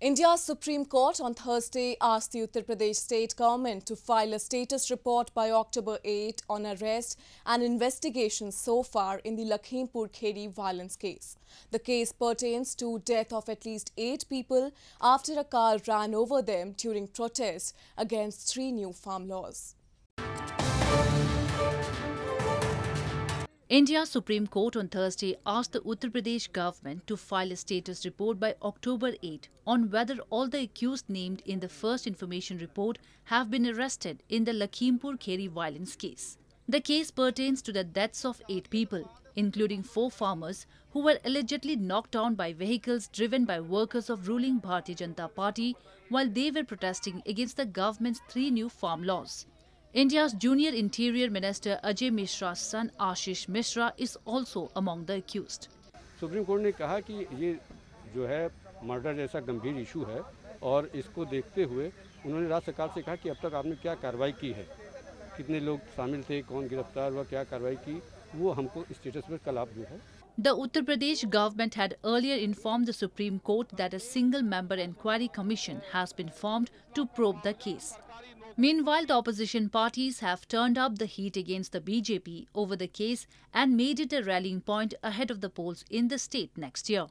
India's Supreme Court on Thursday asked the Uttar Pradesh state government to file a status report by October 8 on arrest and investigations so far in the Lakhimpur Kheri violence case. The case pertains to death of at least eight people after a car ran over them during protests against three new farm laws. India Supreme Court on Thursday asked the Uttar Pradesh government to file a status report by October 8 on whether all the accused named in the first information report have been arrested in the Lakhimpur Kheri violence case. The case pertains to the deaths of eight people, including four farmers who were allegedly knocked down by vehicles driven by workers of ruling Bharatiya Janata Party while they were protesting against the government's three new farm laws. India's junior Interior Minister Ajay Mishra's son Ashish Mishra is also among the accused. Supreme Court ने कहा कि ये जो है murder जैसा गंभीर issue है और इसको देखते हुए उन्होंने राज्य सरकार से कहा कि अब तक आपने क्या कार्रवाई की है कितने लोग शामिल थे कौन गिरफ्तार हुआ क्या कार्रवाई की वो हमको स्टेटस पर कल आप जो है The Uttar Pradesh government had earlier informed the Supreme Court that a single member inquiry commission has been formed to probe the case. Meanwhile, the opposition parties have turned up the heat against the BJP over the case and made it a rallying point ahead of the polls in the state next year.